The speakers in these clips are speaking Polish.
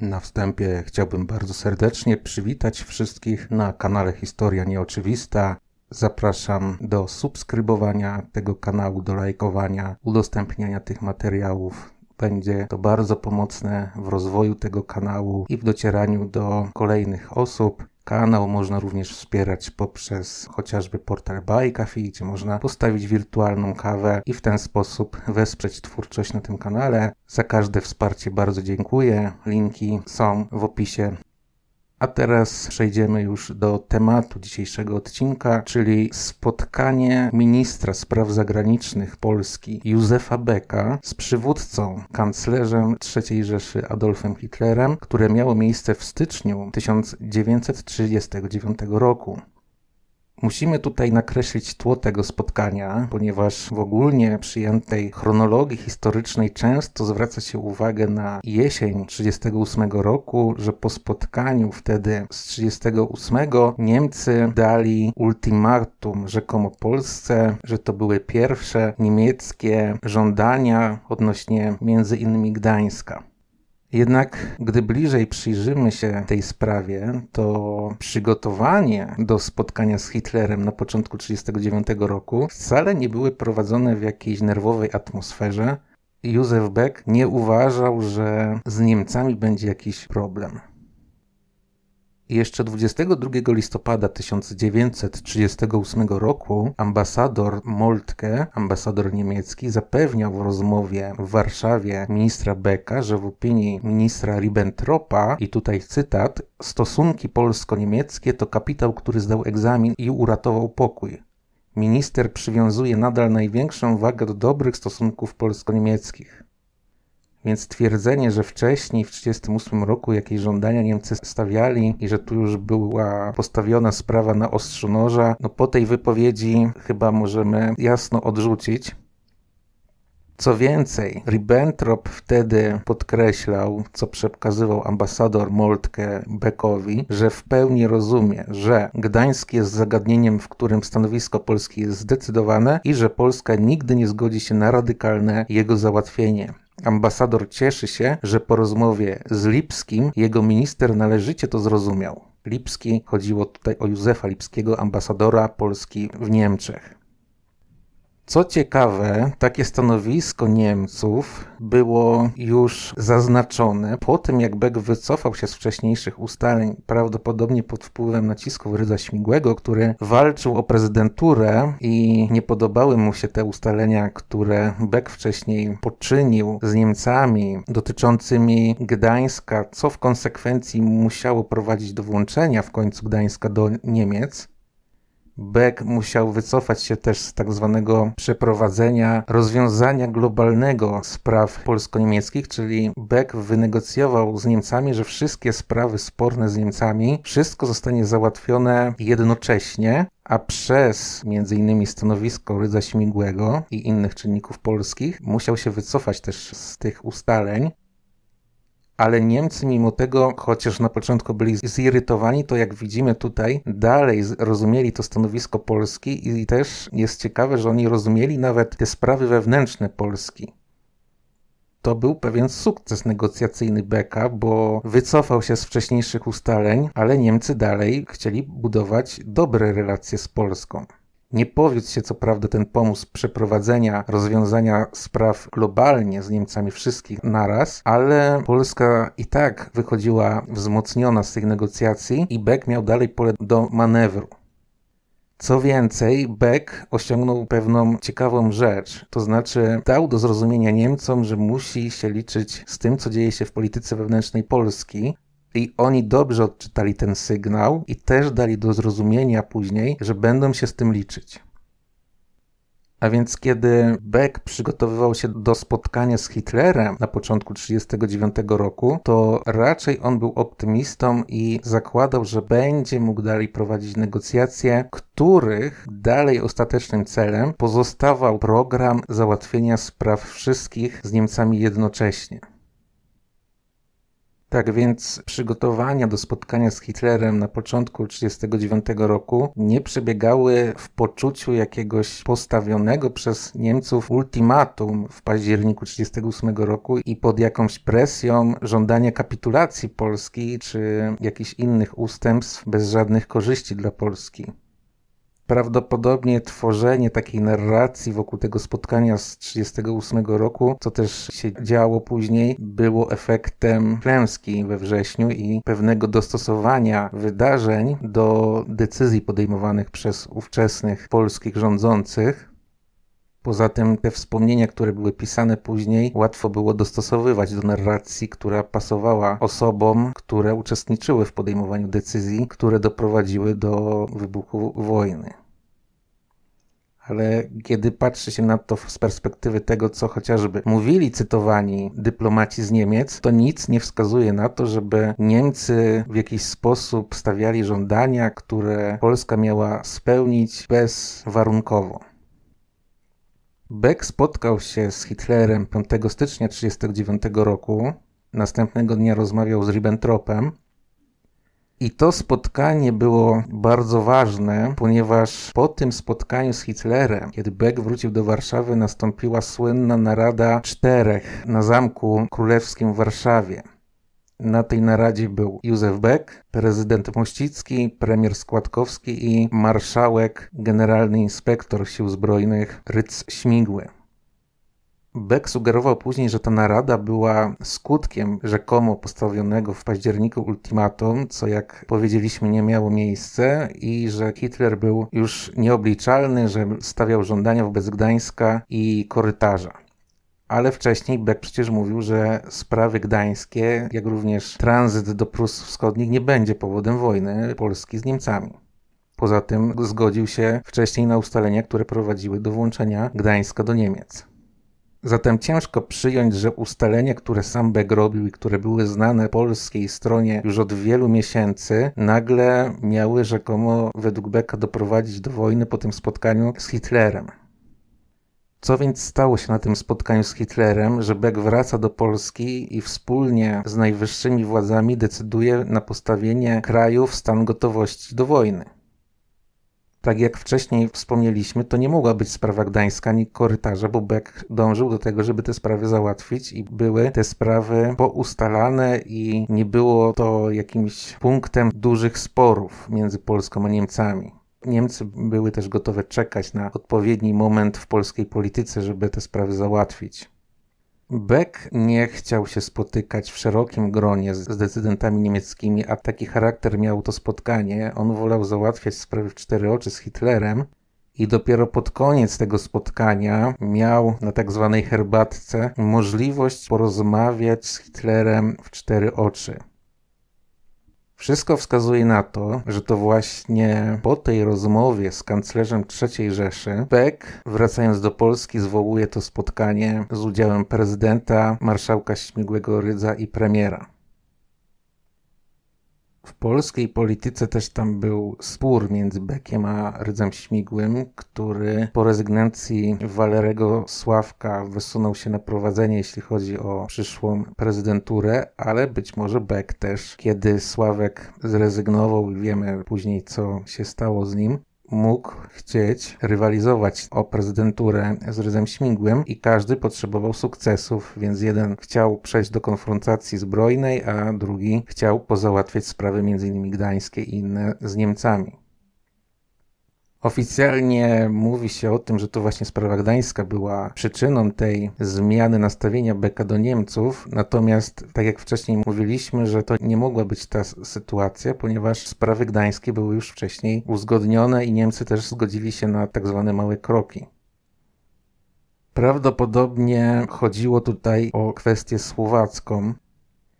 Na wstępie chciałbym bardzo serdecznie przywitać wszystkich na kanale Historia Nieoczywista. Zapraszam do subskrybowania tego kanału, do lajkowania, udostępniania tych materiałów. Będzie to bardzo pomocne w rozwoju tego kanału i w docieraniu do kolejnych osób. Kanał można również wspierać poprzez chociażby portal Bajkafi, gdzie można postawić wirtualną kawę i w ten sposób wesprzeć twórczość na tym kanale. Za każde wsparcie bardzo dziękuję. Linki są w opisie a teraz przejdziemy już do tematu dzisiejszego odcinka, czyli spotkanie ministra spraw zagranicznych Polski Józefa Beka z przywódcą, kanclerzem III Rzeszy Adolfem Hitlerem, które miało miejsce w styczniu 1939 roku. Musimy tutaj nakreślić tło tego spotkania, ponieważ w ogólnie przyjętej chronologii historycznej często zwraca się uwagę na jesień 38 roku, że po spotkaniu wtedy z 38 Niemcy dali ultimatum rzekomo Polsce, że to były pierwsze niemieckie żądania odnośnie między innymi Gdańska. Jednak gdy bliżej przyjrzymy się tej sprawie, to przygotowanie do spotkania z Hitlerem na początku 1939 roku wcale nie były prowadzone w jakiejś nerwowej atmosferze. Józef Beck nie uważał, że z Niemcami będzie jakiś problem. Jeszcze 22 listopada 1938 roku ambasador Moltke, ambasador niemiecki, zapewniał w rozmowie w Warszawie ministra Beka, że w opinii ministra Ribbentropa, i tutaj cytat, stosunki polsko-niemieckie to kapitał, który zdał egzamin i uratował pokój. Minister przywiązuje nadal największą wagę do dobrych stosunków polsko-niemieckich. Więc twierdzenie, że wcześniej, w 1938 roku, jakieś żądania Niemcy stawiali i że tu już była postawiona sprawa na ostrzu noża, no po tej wypowiedzi chyba możemy jasno odrzucić. Co więcej, Ribbentrop wtedy podkreślał, co przekazywał ambasador Moltke Beckowi, że w pełni rozumie, że Gdańsk jest zagadnieniem, w którym stanowisko Polski jest zdecydowane i że Polska nigdy nie zgodzi się na radykalne jego załatwienie. Ambasador cieszy się, że po rozmowie z Lipskim jego minister należycie to zrozumiał. Lipski, chodziło tutaj o Józefa Lipskiego, ambasadora Polski w Niemczech. Co ciekawe, takie stanowisko Niemców było już zaznaczone po tym, jak Beck wycofał się z wcześniejszych ustaleń, prawdopodobnie pod wpływem nacisków Rydza Śmigłego, który walczył o prezydenturę i nie podobały mu się te ustalenia, które Beck wcześniej poczynił z Niemcami dotyczącymi Gdańska, co w konsekwencji musiało prowadzić do włączenia w końcu Gdańska do Niemiec. Beck musiał wycofać się też z tak zwanego przeprowadzenia rozwiązania globalnego spraw polsko-niemieckich, czyli Beck wynegocjował z Niemcami, że wszystkie sprawy sporne z Niemcami, wszystko zostanie załatwione jednocześnie, a przez m.in. stanowisko Rydza Śmigłego i innych czynników polskich musiał się wycofać też z tych ustaleń ale Niemcy mimo tego, chociaż na początku byli zirytowani, to jak widzimy tutaj, dalej rozumieli to stanowisko Polski i też jest ciekawe, że oni rozumieli nawet te sprawy wewnętrzne Polski. To był pewien sukces negocjacyjny Beka, bo wycofał się z wcześniejszych ustaleń, ale Niemcy dalej chcieli budować dobre relacje z Polską. Nie powiódł się co prawda ten pomysł przeprowadzenia rozwiązania spraw globalnie z Niemcami wszystkich naraz, ale Polska i tak wychodziła wzmocniona z tych negocjacji i Beck miał dalej pole do manewru. Co więcej, Beck osiągnął pewną ciekawą rzecz, to znaczy dał do zrozumienia Niemcom, że musi się liczyć z tym, co dzieje się w polityce wewnętrznej Polski, i oni dobrze odczytali ten sygnał i też dali do zrozumienia później, że będą się z tym liczyć. A więc kiedy Beck przygotowywał się do spotkania z Hitlerem na początku 1939 roku, to raczej on był optymistą i zakładał, że będzie mógł dalej prowadzić negocjacje, których dalej ostatecznym celem pozostawał program załatwienia spraw wszystkich z Niemcami jednocześnie. Tak więc przygotowania do spotkania z Hitlerem na początku 1939 roku nie przebiegały w poczuciu jakiegoś postawionego przez Niemców ultimatum w październiku 1938 roku i pod jakąś presją żądania kapitulacji Polski czy jakichś innych ustępstw bez żadnych korzyści dla Polski prawdopodobnie tworzenie takiej narracji wokół tego spotkania z 1938 roku, co też się działo później, było efektem klęski we wrześniu i pewnego dostosowania wydarzeń do decyzji podejmowanych przez ówczesnych polskich rządzących. Poza tym te wspomnienia, które były pisane później, łatwo było dostosowywać do narracji, która pasowała osobom, które uczestniczyły w podejmowaniu decyzji, które doprowadziły do wybuchu wojny. Ale kiedy patrzy się na to z perspektywy tego, co chociażby mówili cytowani dyplomaci z Niemiec, to nic nie wskazuje na to, żeby Niemcy w jakiś sposób stawiali żądania, które Polska miała spełnić bezwarunkowo. Beck spotkał się z Hitlerem 5 stycznia 1939 roku. Następnego dnia rozmawiał z Ribbentropem. I to spotkanie było bardzo ważne, ponieważ po tym spotkaniu z Hitlerem, kiedy Beck wrócił do Warszawy, nastąpiła słynna narada czterech na Zamku Królewskim w Warszawie. Na tej naradzie był Józef Beck, prezydent Mościcki, premier Składkowski i marszałek generalny inspektor sił zbrojnych Ryc Śmigły. Beck sugerował później, że ta narada była skutkiem rzekomo postawionego w październiku ultimatum, co jak powiedzieliśmy nie miało miejsca, i że Hitler był już nieobliczalny, że stawiał żądania wobec Gdańska i korytarza. Ale wcześniej Beck przecież mówił, że sprawy gdańskie, jak również tranzyt do Prus Wschodnich nie będzie powodem wojny Polski z Niemcami. Poza tym zgodził się wcześniej na ustalenia, które prowadziły do włączenia Gdańska do Niemiec. Zatem ciężko przyjąć, że ustalenia, które sam Beck robił i które były znane polskiej stronie już od wielu miesięcy, nagle miały rzekomo według Becka doprowadzić do wojny po tym spotkaniu z Hitlerem. Co więc stało się na tym spotkaniu z Hitlerem, że Beck wraca do Polski i wspólnie z najwyższymi władzami decyduje na postawienie kraju w stan gotowości do wojny? Tak jak wcześniej wspomnieliśmy, to nie mogła być sprawa Gdańska ani korytarza, bo Beck dążył do tego, żeby te sprawy załatwić i były te sprawy poustalane i nie było to jakimś punktem dużych sporów między Polską a Niemcami. Niemcy były też gotowe czekać na odpowiedni moment w polskiej polityce, żeby te sprawy załatwić. Beck nie chciał się spotykać w szerokim gronie z decydentami niemieckimi, a taki charakter miał to spotkanie. On wolał załatwiać sprawy w cztery oczy z Hitlerem i dopiero pod koniec tego spotkania miał na tak zwanej herbatce możliwość porozmawiać z Hitlerem w cztery oczy. Wszystko wskazuje na to, że to właśnie po tej rozmowie z kanclerzem III Rzeszy Beck, wracając do Polski, zwołuje to spotkanie z udziałem prezydenta, marszałka Śmigłego Rydza i premiera. W polskiej polityce też tam był spór między Beckiem a Rydzem Śmigłym, który po rezygnacji Walerego Sławka wysunął się na prowadzenie, jeśli chodzi o przyszłą prezydenturę, ale być może Beck też, kiedy Sławek zrezygnował i wiemy później, co się stało z nim, mógł chcieć rywalizować o prezydenturę z Ryzem Śmigłym i każdy potrzebował sukcesów, więc jeden chciał przejść do konfrontacji zbrojnej, a drugi chciał pozałatwiać sprawy m.in. gdańskie i inne z Niemcami. Oficjalnie mówi się o tym, że to właśnie sprawa Gdańska była przyczyną tej zmiany nastawienia Beka do Niemców, natomiast tak jak wcześniej mówiliśmy, że to nie mogła być ta sytuacja, ponieważ sprawy gdańskie były już wcześniej uzgodnione i Niemcy też zgodzili się na tak zwane małe kroki. Prawdopodobnie chodziło tutaj o kwestię słowacką,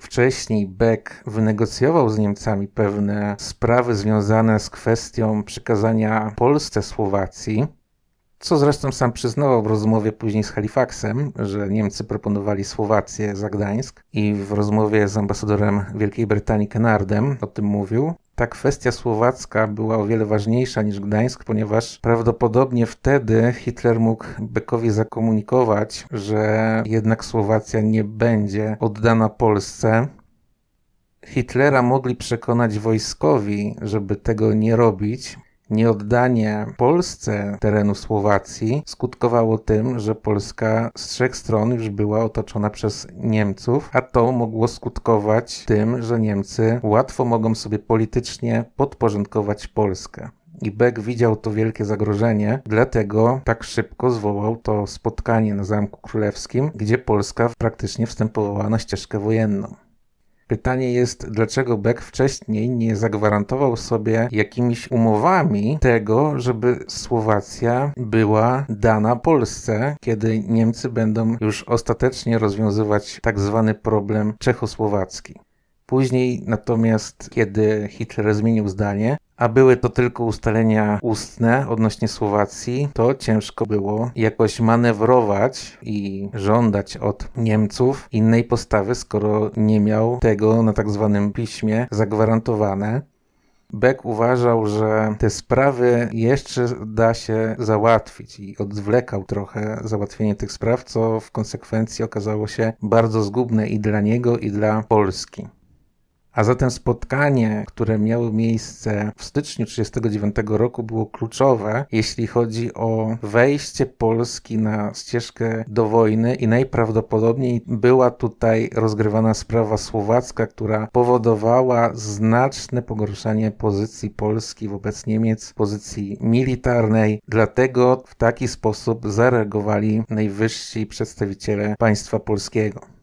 Wcześniej Beck wynegocjował z Niemcami pewne sprawy związane z kwestią przekazania Polsce Słowacji. Co zresztą sam przyznawał w rozmowie później z Halifaxem, że Niemcy proponowali Słowację za Gdańsk i w rozmowie z ambasadorem Wielkiej Brytanii Kenardem o tym mówił. Ta kwestia słowacka była o wiele ważniejsza niż Gdańsk, ponieważ prawdopodobnie wtedy Hitler mógł Beckowi zakomunikować, że jednak Słowacja nie będzie oddana Polsce, Hitlera mogli przekonać wojskowi, żeby tego nie robić, Nieoddanie Polsce terenu Słowacji skutkowało tym, że Polska z trzech stron już była otoczona przez Niemców, a to mogło skutkować tym, że Niemcy łatwo mogą sobie politycznie podporządkować Polskę. I Beck widział to wielkie zagrożenie, dlatego tak szybko zwołał to spotkanie na Zamku Królewskim, gdzie Polska praktycznie wstępowała na ścieżkę wojenną. Pytanie jest, dlaczego Beck wcześniej nie zagwarantował sobie jakimiś umowami tego, żeby Słowacja była dana Polsce, kiedy Niemcy będą już ostatecznie rozwiązywać tak zwany problem czechosłowacki. Później natomiast, kiedy Hitler zmienił zdanie, a były to tylko ustalenia ustne odnośnie Słowacji, to ciężko było jakoś manewrować i żądać od Niemców innej postawy, skoro nie miał tego na tak zwanym piśmie zagwarantowane. Beck uważał, że te sprawy jeszcze da się załatwić i odwlekał trochę załatwienie tych spraw, co w konsekwencji okazało się bardzo zgubne i dla niego, i dla Polski. A zatem spotkanie, które miało miejsce w styczniu 1939 roku, było kluczowe, jeśli chodzi o wejście Polski na ścieżkę do wojny, i najprawdopodobniej była tutaj rozgrywana sprawa słowacka, która powodowała znaczne pogorszenie pozycji Polski wobec Niemiec, pozycji militarnej. Dlatego w taki sposób zareagowali najwyżsi przedstawiciele państwa polskiego.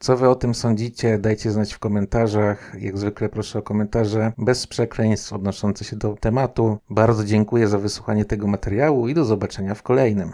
Co wy o tym sądzicie? Dajcie znać w komentarzach. Jak zwykle proszę o komentarze bez przekleństw odnoszące się do tematu. Bardzo dziękuję za wysłuchanie tego materiału i do zobaczenia w kolejnym.